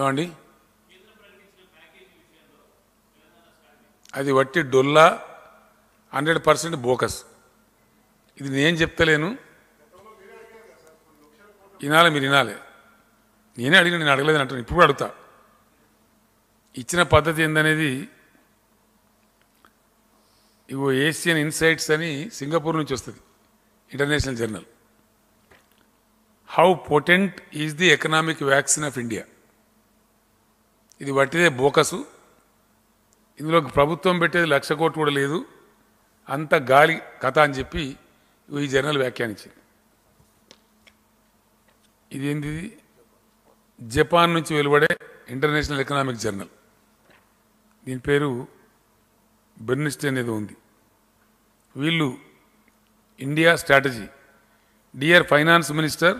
ఏమండి అది వట్టి డొల్లా హండ్రెడ్ పర్సెంట్ బోకస్ ఇది నేను చెప్తలేను వినాలి మీరు వినాలి నేనే అడిగిన నేను అడగలేదు అంటాను ఇప్పుడు అడుగుతా ఇచ్చిన పద్ధతి ఏందనేది ఇవో ఏషియన్ ఇన్సైట్స్ అని సింగపూర్ నుంచి వస్తుంది international journal how potent is the economic vaccine of India ఇది వట్టిదే బోకసు ఇందులో ప్రభుత్వం పెట్టేది లక్ష కోట్లు కూడా లేదు అంత గాలి కథ అని చెప్పి ఈ జర్నల్ వ్యాఖ్యానించింది ఇది ఏంటిది జపాన్ నుంచి వెలువడే ఇంటర్నేషనల్ ఎకనామిక్ జర్నల్ దీని పేరు బెర్నిస్ట్ అనేది ఉంది వీళ్ళు India strategy dear finance minister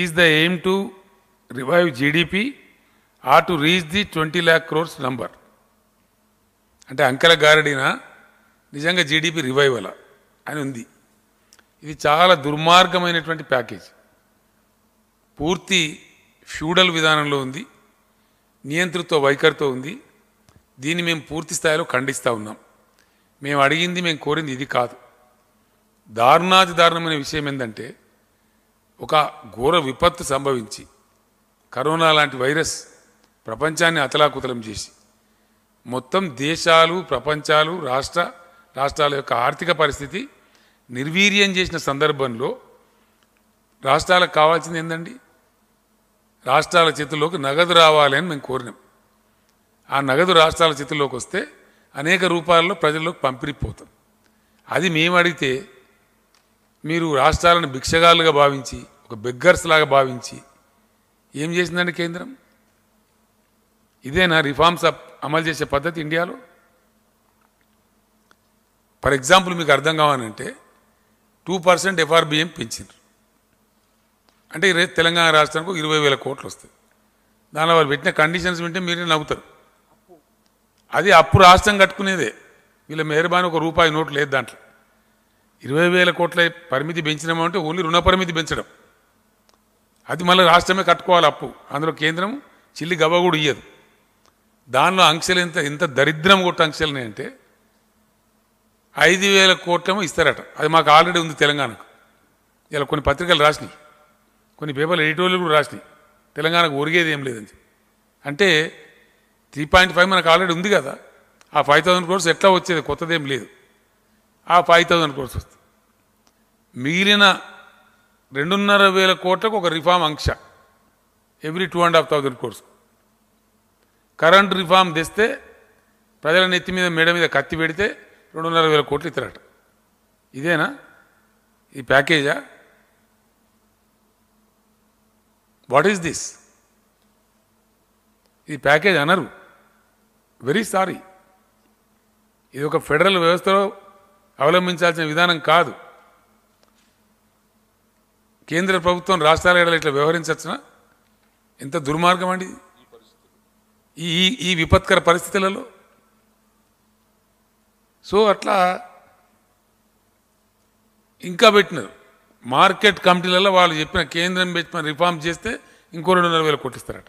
is the aim to revive GDP uh to reach the twenty lakh crores number అంటే అంకెల గారడిన నిజంగా జీడిపి రివైవల్ అని ఉంది ఇది చాలా దుర్మార్గమైనటువంటి ప్యాకేజ్ పూర్తి ఫ్యూడల్ విధానంలో ఉంది నియంతృత్వ వైఖరితో ఉంది దీన్ని మేము పూర్తి స్థాయిలో ఖండిస్తూ ఉన్నాం మేము అడిగింది మేము కోరింది ఇది కాదు దారుణాది దారుణమైన విషయం ఏంటంటే ఒక ఘోర విపత్తు సంభవించి కరోనా లాంటి వైరస్ ప్రపంచాన్ని అతలాకుతలం చేసి మొత్తం దేశాలు ప్రపంచాలు రాష్ట్ర రాష్ట్రాల యొక్క ఆర్థిక పరిస్థితి నిర్వీర్యం చేసిన సందర్భంలో రాష్ట్రాలకు కావాల్సింది ఏంటండి రాష్ట్రాల చేతుల్లోకి నగదు రావాలి అని మేము కోరినాం ఆ నగదు రాష్ట్రాల చేతుల్లోకి వస్తే అనేక రూపాల్లో ప్రజల్లోకి పంపిణీపోతాం అది మేము అడిగితే మీరు రాష్ట్రాలను భిక్షగాళ్ళుగా భావించి ఒక బిగ్గర్స్ లాగా భావించి ఏం చేసిందండి కేంద్రం ఇదేనా రిఫార్మ్స్ అమలు చేసే పద్ధతి ఇండియాలో ఫర్ ఎగ్జాంపుల్ మీకు అర్థం కావాలంటే టూ పర్సెంట్ ఎఫ్ఆర్బిఎం పెంచిండ్రు అంటే రేపు తెలంగాణ రాష్ట్రానికి ఇరవై వేల కోట్లు వస్తాయి దానిలో వాళ్ళు పెట్టిన కండిషన్స్ వింటే మీరే నవ్వుతారు అది అప్పు రాష్ట్రం కట్టుకునేదే వీళ్ళ మెహర్బాన్ ఒక రూపాయి నోట్ లేదు దాంట్లో ఇరవై వేల కోట్ల పరిమితి పెంచినామంటే ఓన్లీ రుణ పరిమితి పెంచడం అది మళ్ళీ రాష్ట్రమే కట్టుకోవాలి అప్పు అందులో కేంద్రం చిల్లి గవ్వ కూడా ఇయ్యదు దానిలో అంక్షలు ఇంత ఇంత దరిద్రం కొట్ట అంక్షలు అంటే ఐదు వేల కోట్లేమో ఇస్తారట అది మాకు ఆల్రెడీ ఉంది తెలంగాణకు ఇలా కొన్ని పత్రికలు రాసినాయి కొన్ని పేపర్లు ఎడిటోరియల్ కూడా రాసినాయి తెలంగాణకు ఒరిగేది ఏం లేదని అంటే త్రీ పాయింట్ ఫైవ్ మనకు ఆల్రెడీ ఉంది కదా ఆ ఫైవ్ థౌసండ్ కోర్స్ ఎట్లా వచ్చేది కొత్తదేం లేదు ఆ ఫైవ్ థౌసండ్ కోర్స్ వస్తుంది మిగిలిన రెండున్నర వేల కోట్లకు ఒక రిఫార్మ్ అంక్ష every two and half thousand crores current reform తెస్తే ప్రజల నెత్తి మీద మేడ మీద కత్తి పెడితే రెండున్నర వేల కోట్లు ఇతరట ఇదేనా ఈ ప్యాకేజా వాట్ ఈస్ దిస్ ఇది ప్యాకేజ్ అనరు వెరీ సారీ ఇది ఒక ఫెడరల్ వ్యవస్థలో అవలంబించాల్సిన విధానం కాదు కేంద్ర ప్రభుత్వం రాష్ట్రాల ఇట్లా వ్యవహరించచ్చునా ఎంత దుర్మార్గం అండి ఈ ఈ విపత్కర పరిస్థితులలో సో అట్లా ఇంకా పెట్టినారు మార్కెట్ కమిటీలలో వాళ్ళు చెప్పిన కేంద్రం పెట్టిన రిఫార్మ్ చేస్తే ఇంకో రెండున్నర వేల కొట్టిస్తారట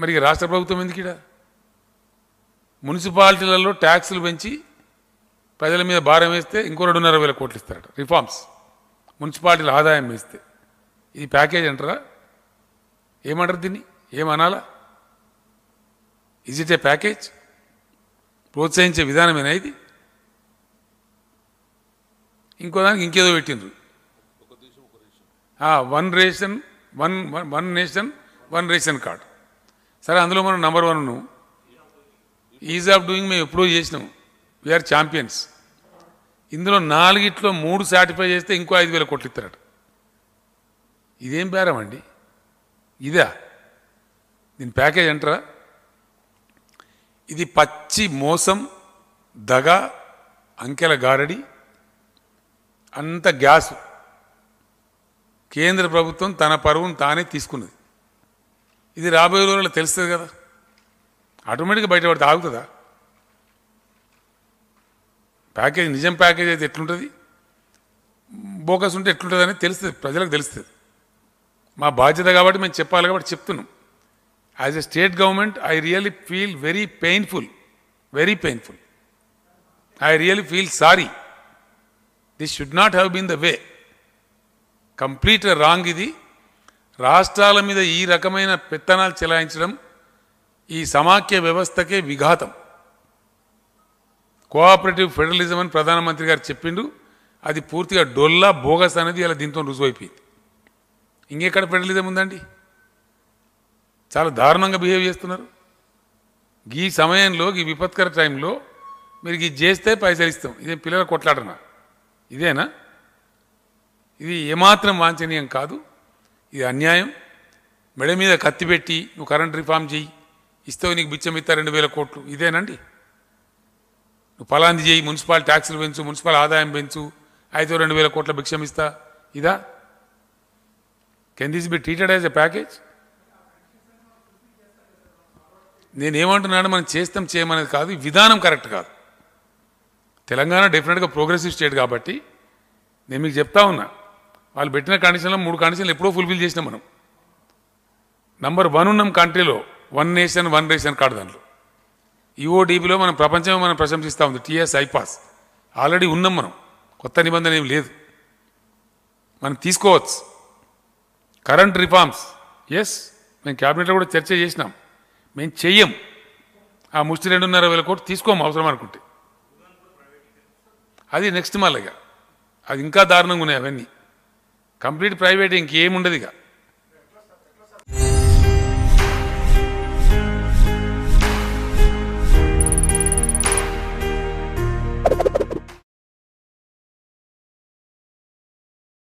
మరి రాష్ట్ర ప్రభుత్వం ఎందుకు ఇక్కడ మున్సిపాలిటీలలో ట్యాక్సులు పెంచి ప్రజల మీద భారం వేస్తే ఇంకో రెండున్నర వేల కోట్లు ఇస్తారట రిఫార్మ్స్ మున్సిపాలిటీల ఆదాయం వేస్తే ఇది ప్యాకేజ్ అంటారా ఏమంటారు దీన్ని ఏమనాలా ఈజ్ ఇట్ ఏ ప్యాకేజ్ ప్రోత్సహించే విధానమేనా ఇది ఇంకో దానికి ఇంకేదో పెట్టిండ్రు one ration one one nation one ration card సరే అందులో మనం number one is of doing మేము ఎప్పుడూ చేసినాం వీఆర్ ఛాంపియన్స్ ఇందులో నాలుగిట్లో మూడు సాటిఫై చేస్తే ఇంకో ఐదు వేల కోట్లు ఇస్తారట ఇదేం బేరం అండి ఇదా దీని ప్యాకేజ్ అంటారా ఇది పచ్చి మోసం దగ అంకెల గారడి అంత గ్యాస్ కేంద్ర ప్రభుత్వం తన పరువును తానే తీసుకున్నది ఇది రాబోయే రోజుల్లో తెలుస్తుంది కదా ఆటోమేటిక్గా బయటపడితే ఆగుతుందా ప్యాకేజ్ నిజం ప్యాకేజ్ అయితే ఎట్లుంటుంది బోకస్ ఉంటే ఎట్లుంటుంది అనేది తెలుస్తుంది ప్రజలకు తెలుస్తుంది మా బాధ్యత కాబట్టి మేము చెప్పాలి కాబట్టి చెప్తున్నాం as a state government I really feel very painful very painful I really feel sorry this should not have been the way complete wrong ఇది రాష్ట్రాల మీద ఈ రకమైన పెత్తనాలు చెలాయించడం ఈ సమాఖ్య వ్యవస్థకే విఘాతం కోఆపరేటివ్ ఫెడరలిజం అని ప్రధానమంత్రి గారు చెప్పిండు అది పూర్తిగా డొల్లా బోగస్ అనేది ఇలా దీంతో రుజువైపోయింది ఇంకెక్కడ ఫెడరలిజం ఉందండి చాలా దారుణంగా బిహేవ్ చేస్తున్నారు ఈ సమయంలో ఈ విపత్కర టైంలో మీరు ఇది చేస్తే పైసలు ఇస్తాం ఇదే పిల్లల కొట్లాడన ఇదేనా ఇది ఏమాత్రం వాంఛనీయం కాదు ఇది అన్యాయం మెడ మీద కత్తి పెట్టి నువ్వు కరెంట్ రిఫార్మ్ చేయి ఇస్తావు నీకు బిచ్చం ఇస్తా రెండు వేల కోట్లు ఇదేనండి నువ్వు పలాంది చేయి మున్సిపాల్ ట్యాక్సులు పెంచు మున్సిపల్ ఆదాయం పెంచు అయితే రెండు వేల కోట్ల భిక్షం ఇస్తా ఇదా can this be treated as a package నేనేమంటున్నాను మనం చేస్తాం చేయమనేది కాదు విధానం కరెక్ట్ కాదు తెలంగాణ డెఫినెట్గా ప్రోగ్రెసివ్ స్టేట్ కాబట్టి నేను మీకు చెప్తా ఉన్నా వాళ్ళు పెట్టిన కండిషన్లో మూడు కండిషన్లు ఎప్పుడో ఫుల్ఫిల్ చేసినాం మనం నంబర్ వన్ ఉన్నాం కంట్రీలో one nation one ration card దాంట్లో ఈఓడీబీలో e మనం ప్రపంచమే మనం ప్రశంసిస్తూ ఉంది టీఎస్ ఐపాస్ ఆల్రెడీ ఉన్నాం మనం కొత్త నిబంధన ఏం లేదు మనం తీసుకోవచ్చు కరెంట్ రిఫార్మ్స్ ఎస్ మేము క్యాబినెట్లో కూడా చర్చ చేసినాం మేము చెయ్యం ఆ ముష్టి రెండున్నర వేల కోట్లు తీసుకోము అవసరం అనుకుంటే అది నెక్స్ట్ మళ్ళీగా అది ఇంకా దారుణంగా ఉన్నాయి అవన్నీ కంప్లీట్ ప్రైవేట్ ఇంకేముండదు ఇక